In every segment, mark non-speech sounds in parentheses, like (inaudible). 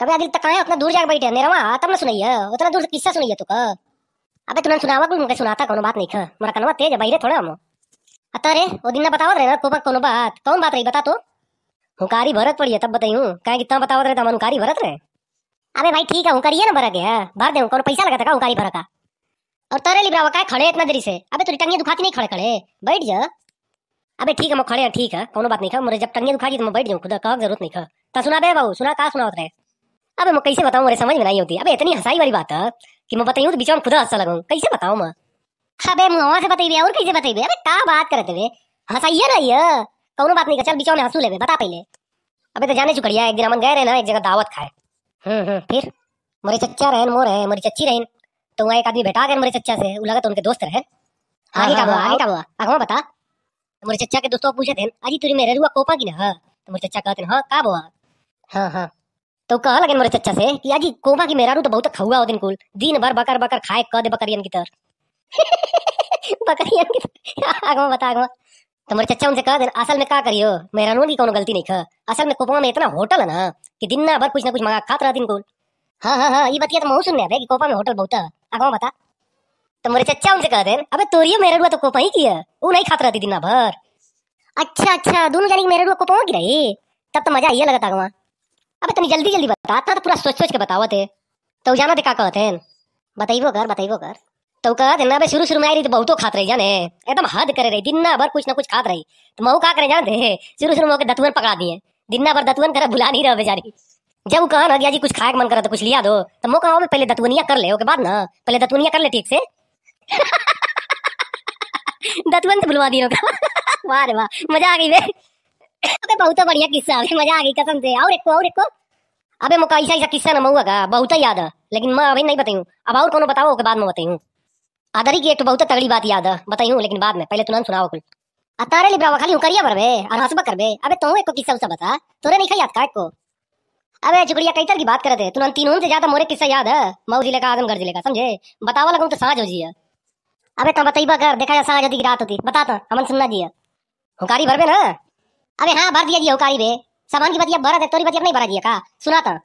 कभी आदिल तक आया उतना दूर जाकर बैठे मेरा वहाँ तब ना सुनाइए उतना दूर से किस्सा सुनाइए तो का अबे तुमने सुनावा कुल मुझे सुनाता कोनो बात नहीं खा मोरा कनवा तेज है बहिरे थोड़ा हम अता रे वो दिन ना बतावत रहे ना को कोनो बात कौन बात रही बता तो हुकारी भरत पड़ी है तब बताइयो काहे कितना बतावत रहे तमन तो हम हुकारी भरत रे अबे भाई ठीक है हुकारी है ना भरा गया भर दे कौन पैसा लगा था हुकारी भरा का और तारे लिबरावा का खड़े इतना देरी से अबे तेरी टंगियाँ दुखाती नहीं खड़े खड़े बैठ जा अबे ठीक है मैं खड़े हैं ठीक है कोनो बात नहीं खा मुझे जब टंगिया दुखा दी तो मैं बैठ जाऊं खुदा का जरूरत नहीं खा तो सुना बे बाबू सुना का सुनावत रे अब मैं कैसे बताऊँ मेरे समझ में नहीं होती अब इतनी हंसाई वाली बात है कि मैं बताऊँ तो बीच में खुद हंसा लगाऊँ कैसे बताऊँ मैं अबे मुँह से बतेबे और कैसे बतेबे अबे का बात करते हुए हंसाइए ना ये कौन बात नहीं कर चल बीच में हंसू ले बता पहले अबे तो जाने चुकड़िया एक दिन हम गए रहे ना एक जगह दावत खाए हम्म, हम्म फिर मेरे चच्चा रहन मोर है मेरी चच्ची रहन तो वहाँ एक आदमी बैठा गया मेरे चच्चा से लगा तो उनके दोस्त रहे हाँ, आगे हाँ, का हुआ हाँ, आगे का हुआ अगवा बता तो मेरे चच्चा के दोस्तों पूछे थे अजी तुरी मेरे रुआ कोपा की ना हाँ तो मेरे चच्चा कहते हैं हाँ का बुआ हाँ हाँ तो कहा लगे मोरे चचा से कि आजी कोबा की मेरारू तो बहुत खौआ दिन कुल दिन भर बकर बकर खाए कह दे बकरियन की तर (laughs) बकरियन की (laughs) आगवा बता आगवा तो मोरे चचा उनसे कह दे असल में का करियो मेरा मेहरानू की कोनो गलती नहीं खा असल में कोपा में इतना होटल है ना कि दिन ना भर कुछ ना कुछ मंगा खात रहा दिन कुल हाँ हाँ हाँ ये बतिया तो मऊ महू सुनने कि कोपा में होटल बहुत है आगवा बता तो मोरे चचा उनसे कह दे अबे तोरियो मेरा रुआ तो कोपा ही किया वो नहीं खात रहती दिन भर अच्छा अच्छा दोनों जाने की रुआ कोपा की रही तब तो मजा ये लगा था अबे तनी जल्दी जल्दी बता तो पूरा सोच सोच के बतावत है तो जाना ते का कहत बताइबो कर बताइबो कर तो कहत ना शुरू शुरू में आई रही तो बहुतो खात रही जाने एकदम हद करे रही दिन भर कुछ ना कुछ खात रही तो मऊ का करे जान दे शुरू शुरू में दतुअन पकड़ा दिए दिन भर दतुअन करे भुला नहीं रहे बेचारी जब कह ना जी कुछ खाए का मन करा तो कुछ लिया दो तो मो कहा पहले दतवनिया कर ले ओके बाद ना पहले दतुनिया कर ले ठीक से (laughs) दतुअन से बुलवा दिए (laughs) वाह रे वाह मजा आ गई भाई अबे बहुत बढ़िया किस्सा अबे मजा आ गई कसम से और एक को और एक को अबे मुका ऐसा ऐसा किस्सा ना मऊआ का बहुत याद है लेकिन मैं अभी नहीं बताऊँ अब और कोनो बताओ के बाद में बताई बताऊँ आदरी की एक तो बहुत तगड़ी बात याद है बताई बताऊँ लेकिन बाद में पहले तुरंत सुनाओ कुल अतारे लिब्रावा खाली करिया भरबे और हंसबा करबे अबे तो एक को किस्सा उसे बता तोरे नहीं खा याद का एक को अबे चुकड़िया कई तरह की बात करते तुरंत तीनों से ज्यादा मोरे किस्सा याद है मऊ जिले का आजमगढ़ जिले का समझे बतावा लगूँ तो साँझ हो जी अबे तो बताइबा कर देखा जा साँझ होती रात होती बताता हमन सुनना जी हुकारी भरबे ना अबे हाँ भर दिया जी बे सामान की बतिया भरा है तोरी बतिया नहीं भरा दिया का सुना था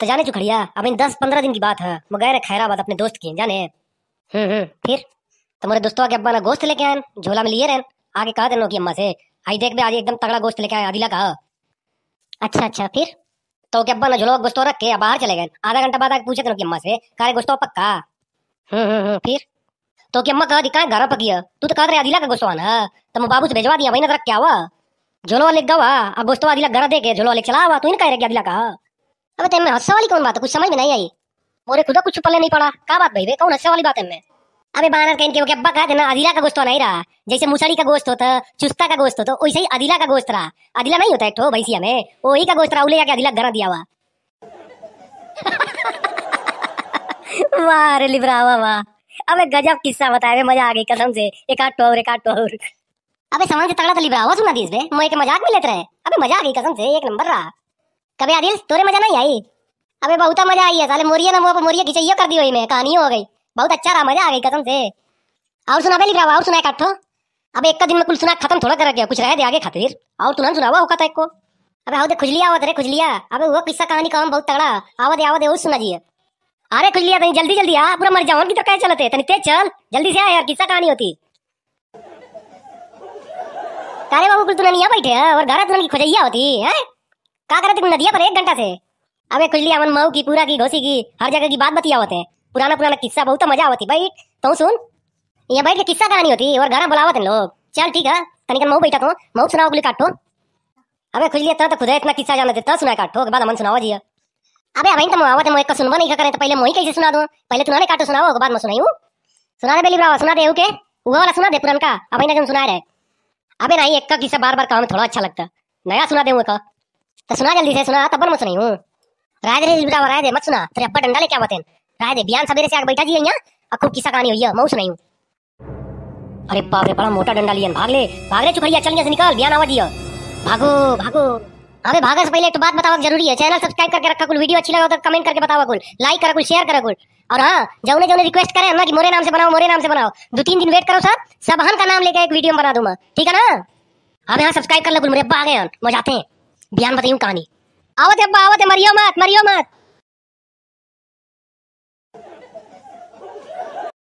तो जाने चुखड़िया अब इन दस पंद्रह दिन की बात है मगैर गए रहे खैराबाद अपने दोस्त की जाने हम्म हम्म फिर तुम्हारे दोस्तों के अब्बा ना गोश्त लेके आए झोला में लिए रहे आगे कहा देना की अम्मा से आई देख बे आज एकदम तगड़ा गोश्त लेके आए आदिला कहा अच्छा अच्छा फिर तो के अब्बा ना झोला गोश्त रख के बाहर चले गए आधा घंटा बाद आगे पूछे देना की अम्मा से कहा गोश्त पक्का हम्म, हम्म, हम्म, फिर तो की अम्मा कहा दिखा घर पकिया तू तो कहा आदिला का गोश्त आना तो मैं बाबू से भेजवा दिया वही ना रख क्या हुआ झोलो वाले गवा अगोस्तो वाली घर देखे झोलो वाले चलावा तू इनका रह गया का अब तेरे में वाली कौन बात है कुछ समझ में नहीं आई मोरे खुदा कुछ पल्ले नहीं पड़ा क्या बात भाई कौन हंसने वाली बात है मैं अबे बानर कहन के वो क्या बका थे अदिला का गोश्त तो नहीं रहा जैसे मुसाड़ी का गोश्त होता चुस्ता का गोश्त होता वैसे ही अदिला का गोश्त रहा अदिला नहीं होता एक ठो भैंसिया में वही का गोश्त रहा उले जाके अदिला घर दिया हुआ (laughs) वाह अरे लिबरावा वाह अबे गजब किस्सा बताया मजा आ गई कसम से एक आठ टोर एक आठ टोर अबे सामान से तगड़ा तली रहा सुना दीस बे मोए के मजाक में लेते रहे अबे आ गई कसम से एक नंबर रहा कभी आदिल तोरे मजा नहीं आई अबे बहुत मजा आई है साले मोरिया ना मुंह पर मोरिया खिंचाइयो कर दी हुई मैं कहानी हो गई बहुत अच्छा रहा मजा आ गई कसम से और सुना बे लिखा और सुना काटो अबे एक का दिन में कुल सुना खत्म थोड़ा कर गया कुछ रह दे आगे खातिर और तुना सुना हुआ होगा तो एक को अबे आओ दे खुजलिया आवत रे खुजलिया अबे वो किस्सा कहानी काम बहुत तगड़ा आओ दे और सुना जी अरे खुजलिया तनी जल्दी जल्दी आ पूरा मर जाओ की तो कैसे चलते तनी तेज चल जल्दी से आ यार किस्सा कहानी होती काले बाबू कुल तू यहाँ बैठे है और घरात नमी खोजैया होती है का करते तुम नदिया पर एक घंटा से अबे लिया अमन मऊ की पूरा की घोसी की हर जगह की बात बतिया होते पुराना पुराना किस्सा बहुत मजा होती बैठ तो सुन ये बैठ के किस्सा करानी होती और घरा बुलावत लोग चल ठीक है तनिक मऊ बैठा तो मऊ सुनाओ कुछ काटो अबे खुजली तो, तो खुद इतना किस्सा जाना देता तो सुना काटो के बाद अमन सुनाओ जी अबे अभी तो मुआवत एक का सुनवा नहीं करें तो पहले मोही कैसे सुना दूँ पहले तुम्हारे काटो सुनाओ के बाद मैं सुनाई सुना दे बेली सुना दे ओके वो वाला सुना दे पुरान का अभी ना सुना रहे अबे नहीं एक का किसे बार बार काम थोड़ा अच्छा लगता नया सुना दे का तो सुना जल्दी से सुना तब मत सुनाई हूँ राय दे बतावा राय दे मत सुना तेरे अब्बा डंडा ले क्या बताए राय दे बयान सवेरे से आग बैठा जी यहाँ और खूब किसा कहानी हुई है मऊ सुनाई हूँ अरे बाप रे बड़ा मोटा डंडा लिया भाग ले भाग ले चुकड़िया चल गया से निकाल बयान आवाज दिया भागो भागो अबे से पहले एक तो बात बतावा जरूरी है चैनल सब्सक्राइब करके रखा कुल वीडियो अच्छी लगा तो कमेंट करके बतावा कुल लाइक करा कुल शेयर करा कुल और हाँ जौने जौने रिक्वेस्ट करे ना कि मोरे नाम से बनाओ मोरे नाम से बनाओ दो तीन दिन वेट करो सर सबहन का नाम लेकर एक वीडियो बना दूंगा ठीक है ना अब यहाँ सब्सक्राइब कर लो कुल अब्बा आ गए मजाते हैं बयान बताइए कहानी आवत अब्बा आवत मरियो मत मरियो मत